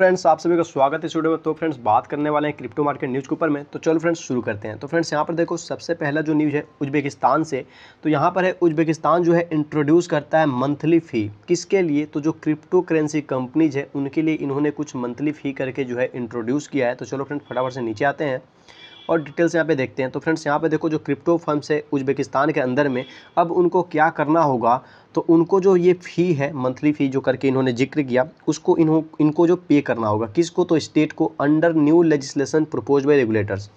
friends आप सभी का स्वागत है इस वीडियो में तो फ्रेंड्स बात करने वाले हैं क्रिप्टो मार्केट न्यूज़ के ऊपर में तो चलो फ्रेंड्स शुरू करते हैं तो फ्रेंड्स यहाँ पर देखो सबसे पहला जो न्यूज़ है उज्बेकिस्तान से तो यहाँ पर है उज्बेकिस्तान जो है इंट्रोड्यूस करता है मंथली फ़ी किसके लिए तो जो क्रिप्टो करेंसी कंपनीज है उनके लिए इन्होंने कुछ मंथली फ़ी करके जो है इंट्रोड्यूस किया है तो चलो फ्रेंड्स फटाफट से नीचे आते हैं और डिटेल्स यहाँ पे देखते हैं तो फ्रेंड्स यहाँ पे देखो जो क्रिप्टो फर्म्स है उज्बेकिस्तान के अंदर में अब उनको क्या करना होगा तो उनको जो ये फ़ी है मंथली फ़ी जो करके इन्होंने जिक्र किया उसको इन्हों इनको जो पे करना होगा किसको तो स्टेट को under new legislation propose by regulators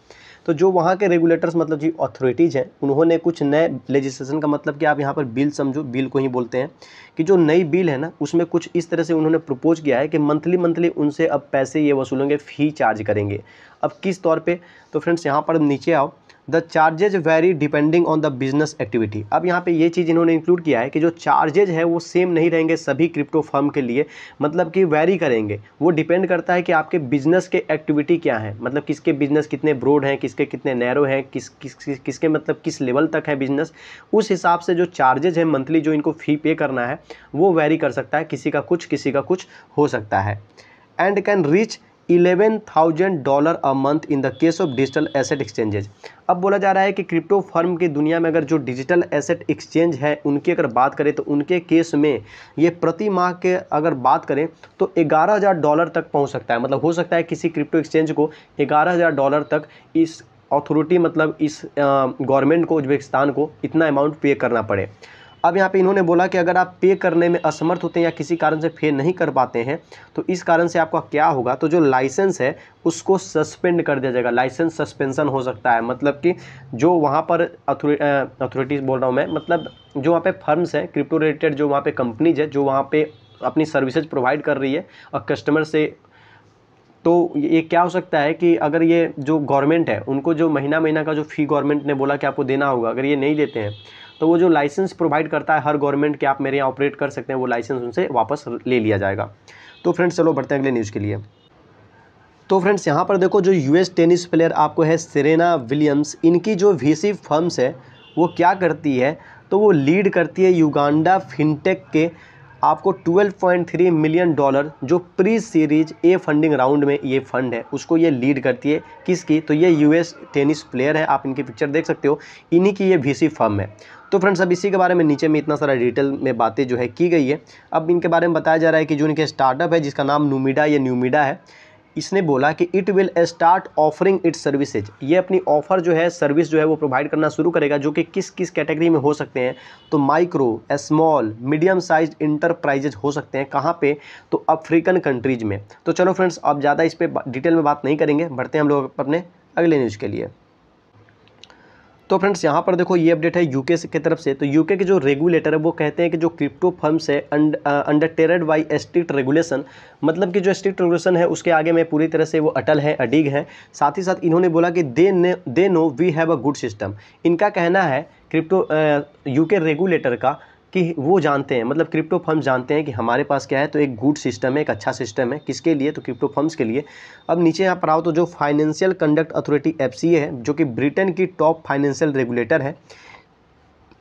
तो जो वहाँ के रेगुलेटर्स मतलब जी अथॉरिटीज़ हैं उन्होंने कुछ नए लेजिस्लेशन का मतलब कि आप यहाँ पर बिल समझो बिल को ही बोलते हैं कि जो नई बिल है ना उसमें कुछ इस तरह से उन्होंने प्रपोज किया है कि मंथली मंथली उनसे अब पैसे ये वसूलेंगे फ़ी चार्ज करेंगे अब किस तौर पर तो फ्रेंड्स यहाँ पर नीचे आओ the charges vary depending on the business activity अब यहाँ पे ये चीज़ इन्होंने इंक्लूड किया है कि जो चार्जेज है वो सेम नहीं रहेंगे सभी क्रिप्टो फर्म के लिए मतलब कि वेरी करेंगे वो डिपेंड करता है कि आपके बिजनेस के एक्टिविटी क्या है मतलब किसके बिजनेस कितने ब्रोड हैं किसके कितने नैरो हैं किस, किस किस किसके मतलब किस लेवल तक है बिजनेस उस हिसाब से जो चार्जेज है मंथली जो इनको फ़ी पे करना है वो वेरी कर सकता है किसी का कुछ किसी का कुछ हो सकता है and can reach thousand dollar a month in the case of digital asset exchanges अब बोला जा रहा है कि क्रिप्टो फर्म की दुनिया में अगर जो डिजिटल एसेट एक्सचेंज है उनकी अगर बात करें तो उनके केस में ये प्रति माह के अगर बात करें तो ग्यारह हज़ार डॉलर तक पहुंच सकता है मतलब हो सकता है किसी क्रिप्टो एक्सचेंज को ग्यारह हज़ार डॉलर तक इस अथॉरिटी मतलब इस गवर्नमेंट को उज्बेकिस्तान को इतना अमाउंट पे करना पड़े अब यहाँ पे इन्होंने बोला कि अगर आप पे करने में असमर्थ होते हैं या किसी कारण से पे नहीं कर पाते हैं तो इस कारण से आपका क्या होगा तो जो लाइसेंस है उसको सस्पेंड कर दिया जाएगा लाइसेंस सस्पेंशन हो सकता है मतलब कि जो वहाँ पर अथॉरिटीज़ बोल रहा हूँ मैं मतलब जो वहाँ पे फर्म्स हैं क्रिप्टो रिलेटेड जो वहाँ पर कंपनीज है जो वहाँ पर अपनी सर्विसेज प्रोवाइड कर रही है और कस्टमर से तो ये क्या हो सकता है कि अगर ये जो गवर्नमेंट है उनको जो महीना महीना का जो फ़ी गवर्नमेंट ने बोला कि आपको देना होगा अगर ये नहीं देते हैं तो वो जो लाइसेंस प्रोवाइड करता है हर गवर्नमेंट के आप मेरे यहाँ ऑपरेट कर सकते हैं वो लाइसेंस उनसे वापस ले लिया जाएगा तो फ्रेंड्स चलो बढ़ते हैं अगले न्यूज़ के लिए तो फ्रेंड्स यहाँ पर देखो जो यूएस टेनिस प्लेयर आपको है सेरेना विलियम्स इनकी जो वीसी फर्म्स है वो क्या करती है तो वो लीड करती है युगांडा फिनटेक के आपको 12.3 मिलियन डॉलर जो pre series A funding round में ये फंड है उसको ये लीड करती है किसकी तो ये यूएस टेनिस प्लेयर है आप इनकी पिक्चर देख सकते हो इन्हीं की ये वीसी फर्म है तो फ्रेंड्स अब इसी के बारे में नीचे में इतना सारा डिटेल में बातें जो है की गई है अब इनके बारे में बताया जा रहा है कि जो इनके स्टार्टअप है जिसका नाम नूमिडा या न्यूमिडा है इसने बोला कि it will start offering its services ये अपनी ऑफर जो है सर्विस जो है वो प्रोवाइड करना शुरू करेगा जो कि किस किस कैटेगरी में हो सकते हैं तो micro small medium size enterprises हो सकते हैं कहाँ पे तो अफ्रीकन कंट्रीज में तो चलो फ्रेंड्स अब ज़्यादा इस पर डिटेल में बात नहीं करेंगे बढ़ते हैं हम लोग अपने अगले न्यूज़ के लिए तो फ्रेंड्स यहाँ पर देखो ये अपडेट है यूके की तरफ से तो यूके के जो रेगुलेटर है वो कहते हैं कि जो क्रिप्टो फर्म्स है under tiered by strict regulation मतलब कि जो स्ट्रिक्ट रेगुलेशन है उसके आगे में पूरी तरह से वो अटल है अडीग है साथ ही साथ इन्होंने बोला कि दे ने they know we have a good system इनका कहना है क्रिप्टो यूके रेगुलेटर का कि वो जानते हैं मतलब क्रिप्टो फर्म्स जानते हैं कि हमारे पास क्या है तो एक गुड सिस्टम है एक अच्छा सिस्टम है किसके लिए तो क्रिप्टो फर्म्स के लिए अब नीचे यहाँ पर आओ तो जो फाइनेंशियल कंडक्ट अथॉरिटी एफ है जो कि ब्रिटेन की टॉप फाइनेंशियल रेगुलेटर है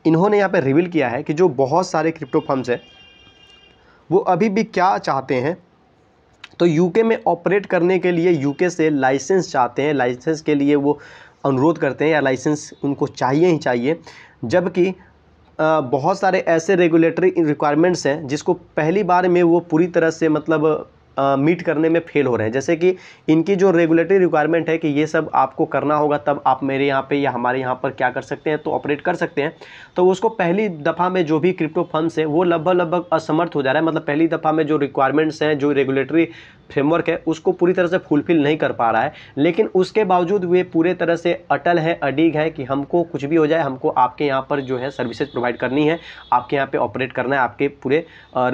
इन्होंने यहाँ पर रिविल किया है कि जो बहुत सारे क्रिप्टो फर्म्स हैं वो अभी भी क्या चाहते हैं तो यूके में ऑपरेट करने के लिए यूके से लाइसेंस चाहते हैं लाइसेंस के लिए वो अनुरोध करते हैं या लाइसेंस उनको चाहिए ही चाहिए जबकि बहुत सारे ऐसे रेगुलेटरी रिक्वायरमेंट्स हैं जिसको पहली बार में वो पूरी तरह से मतलब मीट करने में फेल हो रहे हैं जैसे कि इनकी जो रेगुलेटरी रिक्वायरमेंट है कि ये सब आपको करना होगा तब आप मेरे यहाँ पे या हमारे यहाँ पर क्या कर सकते हैं तो ऑपरेट कर सकते हैं तो उसको पहली दफ़ा में जो भी क्रिप्टो फंड्स हैं वो लगभग लगभग असमर्थ हो जा रहा है मतलब पहली दफ़ा में जो रिक्वायरमेंट्स हैं जो रेगुलेटरी फ्रेमवर्क है उसको पूरी तरह से फुलफिल नहीं कर पा रहा है लेकिन उसके बावजूद वे पूरे तरह से अटल है अडीग है कि हमको कुछ भी हो जाए हमको आपके यहाँ पर जो है सर्विसेज प्रोवाइड करनी है आपके यहाँ पर ऑपरेट करना है आपके पूरे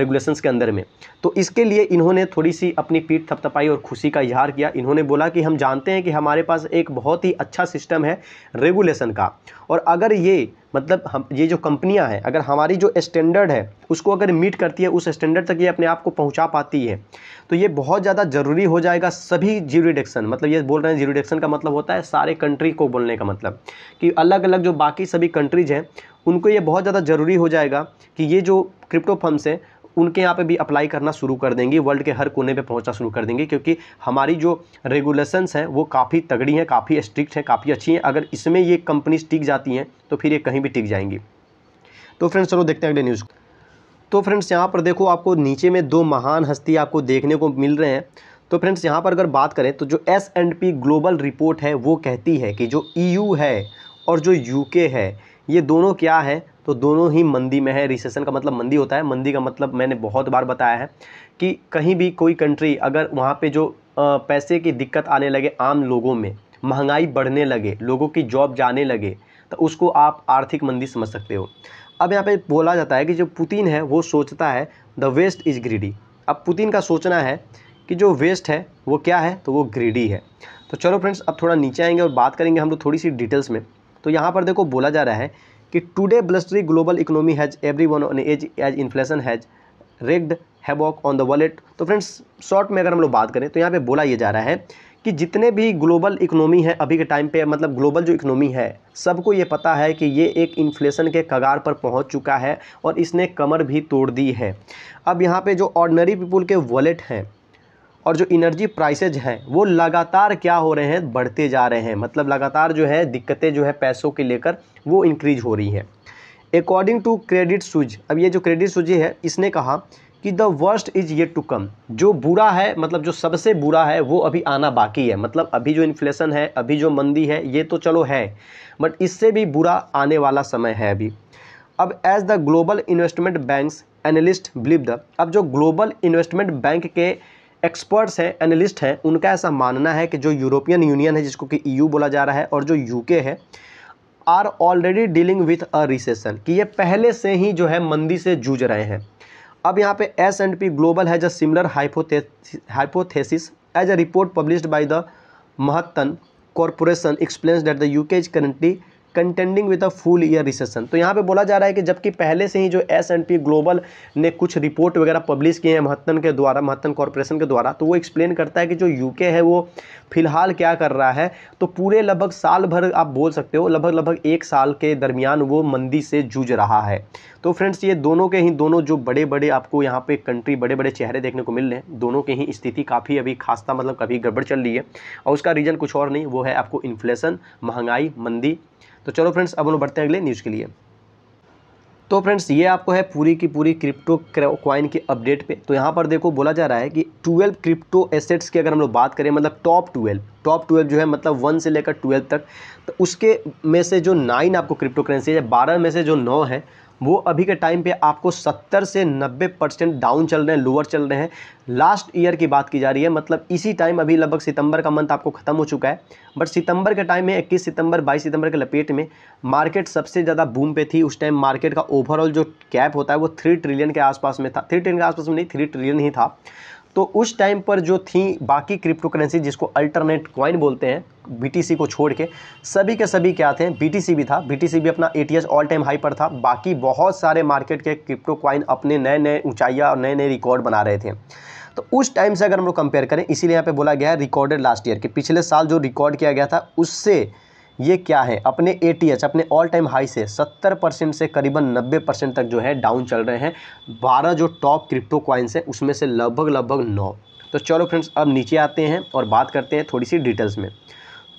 रेगुलेशंस के अंदर में तो इसके लिए इन्होंने थोड़ी सी अपनी पीठ थपथपाई और खुशी का इजहार किया इन्होंने बोला कि हम जानते हैं कि हमारे पास एक बहुत ही अच्छा सिस्टम है रेगुलेशन का और अगर ये मतलब हम ये जो कंपनियां हैं अगर हमारी जो स्टैंडर्ड है उसको अगर मीट करती है उस स्टैंडर्ड तक ये अपने आप को पहुंचा पाती है तो ये बहुत ज़्यादा ज़रूरी हो जाएगा सभी जीरोडिक्शन मतलब ये बोल रहे हैं जीरोडिक्शन का मतलब होता है सारे कंट्री को बोलने का मतलब कि अलग अलग जो बाकी सभी कंट्रीज हैं उनको ये बहुत ज़्यादा ज़रूरी हो जाएगा कि ये जो क्रिप्टो फर्म्स हैं उनके यहाँ पे भी अप्लाई करना शुरू कर देंगी वर्ल्ड के हर कोने पे पहुँचना शुरू कर देंगी क्योंकि हमारी जो रेगुलेशंस हैं वो काफ़ी तगड़ी हैं काफ़ी स्ट्रिक्ट हैं काफ़ी अच्छी हैं अगर इसमें ये कंपनीज टिक जाती हैं तो फिर ये कहीं भी टिक जाएंगी तो फ्रेंड्स चलो देखते हैं अगले न्यूज़ तो फ्रेंड्स यहाँ पर देखो आपको नीचे में दो महान हस्ती आपको देखने को मिल रहे हैं तो फ्रेंड्स यहाँ पर अगर बात करें तो जो S and P global report है वो कहती है कि जो ईयू e है और जो यूके है ये दोनों क्या है तो दोनों ही मंदी में है रिसेशन का मतलब मंदी होता है मंदी का मतलब मैंने बहुत बार बताया है कि कहीं भी कोई कंट्री अगर वहाँ पर जो पैसे की दिक्कत आने लगे आम लोगों में महंगाई बढ़ने लगे लोगों की जॉब जाने लगे तो उसको आप आर्थिक मंदी समझ सकते हो अब यहाँ पे बोला जाता है कि जो पुतिन है वो सोचता है द वेस्ट इज़ ग्रीडी अब पुतिन का सोचना है कि जो वेस्ट है वो क्या है तो वो ग्रीडी है तो चलो फ्रेंड्स अब थोड़ा नीचे आएंगे और बात करेंगे हम लोग थोड़ी सी डिटेल्स में तो यहाँ पर देखो बोला जा रहा है कि today blustery global economy has everyone on edge edge inflation has wreaked havoc on the wallet तो फ्रेंड्स शॉर्ट में अगर हम लोग बात करें तो यहाँ पे बोला ये जा रहा है कि जितने भी ग्लोबल इकोनॉमी है अभी के टाइम पे मतलब ग्लोबल जो इकोनॉमी है सबको ये पता है कि ये एक इन्फ्लेशन के कगार पर पहुंच चुका है और इसने कमर भी तोड़ दी है अब यहाँ पे जो ऑर्डनरी पीपुल के वॉलेट हैं और जो इनर्जी प्राइसेज हैं वो लगातार क्या हो रहे हैं बढ़ते जा रहे हैं मतलब लगातार जो है दिक्कतें जो है पैसों के लेकर वो इंक्रीज हो रही हैं अकॉर्डिंग टू क्रेडिट सुज अब ये जो क्रेडिट सुज है इसने कहा कि the worst is yet to come जो बुरा है मतलब जो सबसे बुरा है वो अभी आना बाकी है मतलब अभी जो इन्फ्लेशन है अभी जो मंदी है ये तो चलो है बट इससे भी बुरा आने वाला समय है अभी अब as the global investment banks analyst believe the अब जो ग्लोबल इन्वेस्टमेंट बैंक के एक्सपर्ट्स हैं एनालिस्ट हैं उनका ऐसा मानना है कि जो यूरोपियन यूनियन है जिसको कि ईयू e बोला जा रहा है और जो यूके है are already dealing with a recession कि ये पहले से ही जो है मंदी से जूझ रहे हैं अब यहाँ पे S and P global has a similar hypothesis as a report published by the महत्तन corporation explains that the UK is currently contending with a full year recession तो यहाँ पे बोला जा रहा है कि जबकि पहले से ही जो एस एंड पी ग्लोबल ने कुछ रिपोर्ट वगैरह पब्लिश किए हैं महत्तन के द्वारा महत्तन कॉरपोरेशन के द्वारा तो वो एक्सप्लेन करता है कि जो यूके है वो फिलहाल क्या कर रहा है तो पूरे लगभग साल भर आप बोल सकते हो लगभग लगभग एक साल के दरमियान वो मंदी से जूझ रहा है तो फ्रेंड्स ये दोनों के ही दोनों जो बड़े बड़े आपको यहाँ पे कंट्री बड़े बड़े चेहरे देखने को मिल रहे हैं दोनों के ही स्थिति काफ़ी अभी खासता मतलब कभी गड़बड़ चल रही है और उसका रीज़न कुछ और नहीं वो है आपको इन्फ्लेशन महंगाई मंदी तो चलो फ्रेंड्स अब हम बढ़ते हैं अगले न्यूज़ के लिए तो फ्रेंड्स ये आपको है पूरी की पूरी क्रिप्टो क्वाइन की अपडेट पे तो यहाँ पर देखो बोला जा रहा है कि 12 क्रिप्टो एसेट्स की अगर हम लोग बात करें मतलब टॉप 12 टॉप 12 जो है मतलब वन से लेकर 12 तक तो उसके में से जो नाइन आपको क्रिप्टो करेंसी है बारह में से जो नौ है वो अभी के टाइम पे आपको 70 से 90 परसेंट डाउन चल रहे हैं लोअर चल रहे हैं लास्ट ईयर की बात की जा रही है मतलब इसी टाइम अभी लगभग सितंबर का मंथ आपको ख़त्म हो चुका है बट सितंबर के टाइम में 21 सितंबर 22 सितंबर के लपेट में मार्केट सबसे ज़्यादा बूम पे थी उस टाइम मार्केट का ओवरऑल जो कैप होता है वो थ्री ट्रिलियन के आसपास में था थ्री ट्रिलियन के आसपास में नहीं थ्री ट्रिलियन ही था तो उस टाइम पर जो थी बाकी क्रिप्टो करेंसी जिसको अल्टरनेट क्वाइन बोलते हैं बीटीसी को छोड़ के सभी के सभी क्या थे बीटीसी भी था बीटीसी भी अपना एटीएस ऑल टाइम हाई पर था बाकी बहुत सारे मार्केट के क्रिप्टो क्वाइन अपने नए नए ऊंचाइयाँ और नए नए रिकॉर्ड बना रहे थे तो उस टाइम से अगर हम लोग कंपेयर करें इसीलिए यहाँ पे बोला गया है रिकॉर्डेड लास्ट ईयर कि पिछले साल जो रिकॉर्ड किया गया था उससे ये क्या है अपने ए अपने ऑल टाइम हाई से 70 परसेंट से करीबन 90 परसेंट तक जो है डाउन चल रहे हैं 12 जो टॉप क्रिप्टो क्वाइंस हैं उसमें से लगभग लगभग नौ तो चलो फ्रेंड्स अब नीचे आते हैं और बात करते हैं थोड़ी सी डिटेल्स में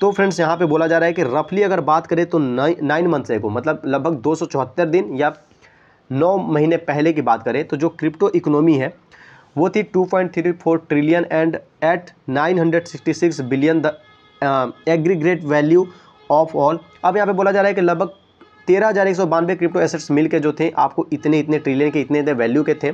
तो फ्रेंड्स यहाँ पे बोला जा रहा है कि रफली अगर बात करें तो नाइन मंथ्स है मतलब लगभग दो दिन या नौ महीने पहले की बात करें तो जो क्रिप्टो इकोनॉमी है वो थी 2.34 trillion and eight 966 billion the aggregate value of all अब यहाँ पे बोला जा रहा है कि लगभग तेरह हज़ार एक सौ बानवे क्रिप्टो एसेट्स मिल के जो थे आपको इतने इतने ट्रिलियन के इतने इतने वैल्यू के थे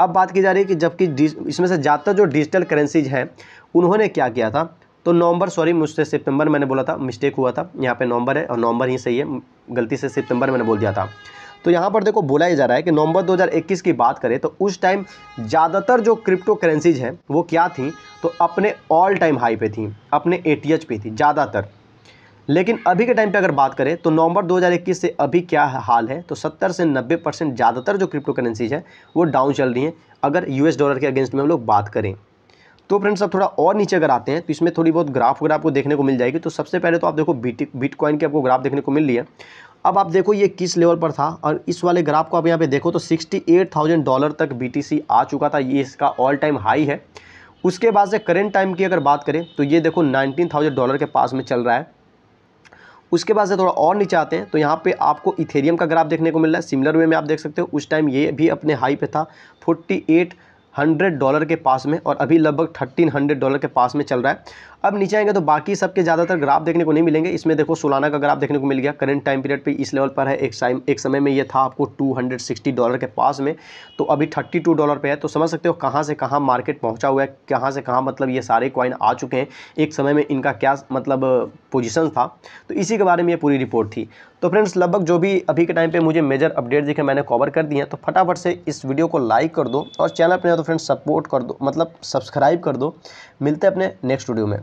अब बात की जा रही है कि जबकि इसमें से ज़्यादातर जो डिजिटल करेंसीज हैं उन्होंने क्या किया था तो नवंबर सॉरी मुझसे सितंबर मैंने बोला था मिस्टेक हुआ था यहाँ पे नवंबर है और नवंबर ही सही है गलती से सितंबर मैंने बोल दिया था तो यहाँ पर देखो बोला ही जा रहा है कि नवंबर 2021 की बात करें तो उस टाइम ज़्यादातर जो क्रिप्टो करेंसीज हैं वो क्या थी तो अपने ऑल टाइम हाई पे थी अपने ए पे थी ज़्यादातर लेकिन अभी के टाइम पे अगर बात करें तो नवंबर 2021 से अभी क्या हाल है तो 70 से 90 परसेंट ज़्यादातर जो क्रिप्टो करेंसीज है वो डाउन चल रही हैं अगर यूएस डॉलर के अगेंस्ट में हम लोग बात करें तो फ्रेंड्स अब थोड़ा और नीचे अगर आते हैं तो इसमें थोड़ी बहुत ग्राफ वगैरह आपको देखने को मिल जाएगी तो सबसे पहले तो आप देखो बीट बिटकॉइन की आपको ग्राफ देखने को मिल रही है अब आप देखो ये किस लेवल पर था और इस वाले ग्राफ को आप यहाँ पर देखो तो सिक्सटी डॉलर तक बी आ चुका था ये इसका ऑल टाइम हाई है उसके बाद से करेंट टाइम की अगर बात करें तो ये देखो नाइनटीन डॉलर के पास में चल रहा है उसके बाद से थोड़ा और नीचे आते हैं तो यहाँ पे आपको इथेरियम का ग्राफ देखने को मिल रहा है सिमिलर वे में आप देख सकते हो उस टाइम ये भी अपने हाई पे था फोर्टी एट हंड्रेड डॉलर के पास में और अभी लगभग थर्टीन हंड्रेड डॉलर के पास में चल रहा है अब नीचे आएंगे तो बाकी सबके ज़्यादातर ग्राफ देखने को नहीं मिलेंगे इसमें देखो सोलाना का ग्राफ देखने को मिल गया करंट टाइम पीरियड पे इस लेवल पर है एक टाइम एक समय में ये था आपको टू हंड्रेड सिक्सटी डॉलर के पास में तो अभी टू डॉलर पर है तो समझ सकते हो कहाँ से कहाँ मार्केट पहुँचा हुआ है कहाँ से कहाँ मतलब ये सारे कॉइन आ चुके हैं एक समय में इनका क्या मतलब पोजिशन था तो इसी के बारे में ये पूरी रिपोर्ट थी तो फ्रेंड्स लगभग जो भी अभी के टाइम पे मुझे मेजर अपडेट दिखे मैंने कवर कर दिए हैं तो फटाफट से इस वीडियो को लाइक कर दो और चैनल पर तो फ्रेंड्स सपोर्ट कर दो मतलब सब्सक्राइब कर दो मिलते हैं अपने नेक्स्ट वीडियो में